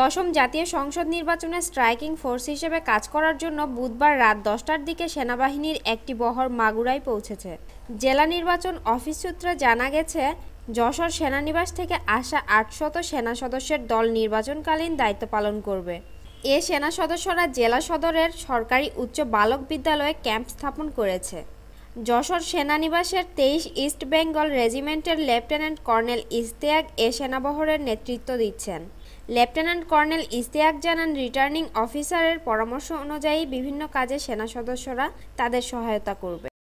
দশম জাতীয় সংসদ নির্বাচনে স্ট্রাইকিং ফোর্স হিসেবে কাজ করার জন্য বুধবার রাত দশটার দিকে সেনাবাহিনীর একটি বহর মাগুরায় পৌঁছেছে জেলা নির্বাচন অফিস সূত্রে জানা গেছে যশোর সেনানিবাস থেকে আসা আটশত সেনা সদস্যের দল নির্বাচনকালীন দায়িত্ব পালন করবে এ সেনা সদস্যরা জেলা সদরের সরকারি উচ্চ বালক বিদ্যালয়ে ক্যাম্প স্থাপন করেছে যশোর সেনানিবাসের তেইশ ইস্ট বেঙ্গল রেজিমেন্টের লেফটেন্যান্ট কর্নেল ইস্তেয়াক এ সেনাবহরের নেতৃত্ব দিচ্ছেন লেফটেন্যান্ট কর্নেল ইস্তেয়াক জানান রিটার্নিং অফিসারের পরামর্শ অনুযায়ী বিভিন্ন কাজে সেনা সদস্যরা তাদের সহায়তা করবে